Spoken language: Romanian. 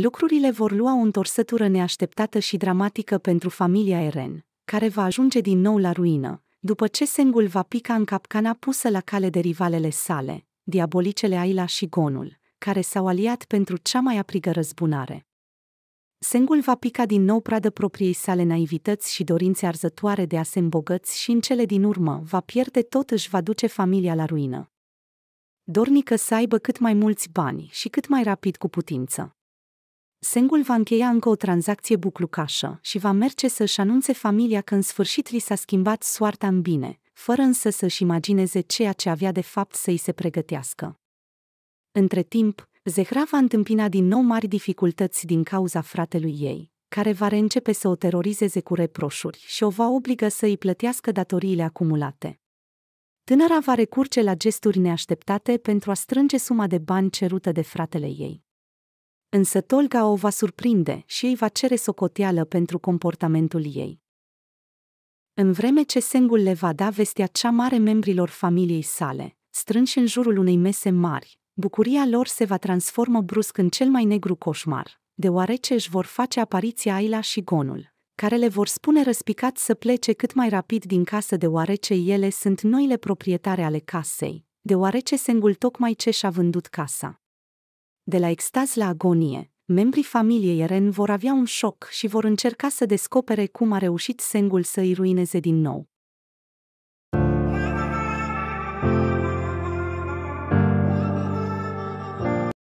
lucrurile vor lua o întorsătură neașteptată și dramatică pentru familia Eren, care va ajunge din nou la ruină, după ce Sengul va pica în capcana pusă la cale de rivalele sale, diabolicele Aila și Gonul, care s-au aliat pentru cea mai aprigă răzbunare. Sengul va pica din nou pradă propriei sale naivități și dorințe arzătoare de a se îmbogăți și în cele din urmă va pierde tot își va duce familia la ruină. Dornică să aibă cât mai mulți bani și cât mai rapid cu putință. Sengul va încheia încă o tranzacție buclucașă și va merge să-și anunțe familia că în sfârșit li s-a schimbat soarta în bine, fără însă să-și imagineze ceea ce avea de fapt să-i se pregătească. Între timp, Zehra va întâmpina din nou mari dificultăți din cauza fratelui ei, care va reîncepe să o terorizeze cu reproșuri și o va obligă să îi plătească datoriile acumulate. Tânăra va recurge la gesturi neașteptate pentru a strânge suma de bani cerută de fratele ei însă Tolga o va surprinde și ei va cere socoteală pentru comportamentul ei. În vreme ce Sengul le va da vestea cea mare membrilor familiei sale, strânși în jurul unei mese mari, bucuria lor se va transformă brusc în cel mai negru coșmar, deoarece își vor face apariția Aila și Gonul, care le vor spune răspicat să plece cât mai rapid din casă deoarece ele sunt noile proprietare ale casei, deoarece Sengul tocmai ce și-a vândut casa. De la extaz la agonie, membrii familiei Eren vor avea un șoc și vor încerca să descopere cum a reușit Sengul să i ruineze din nou.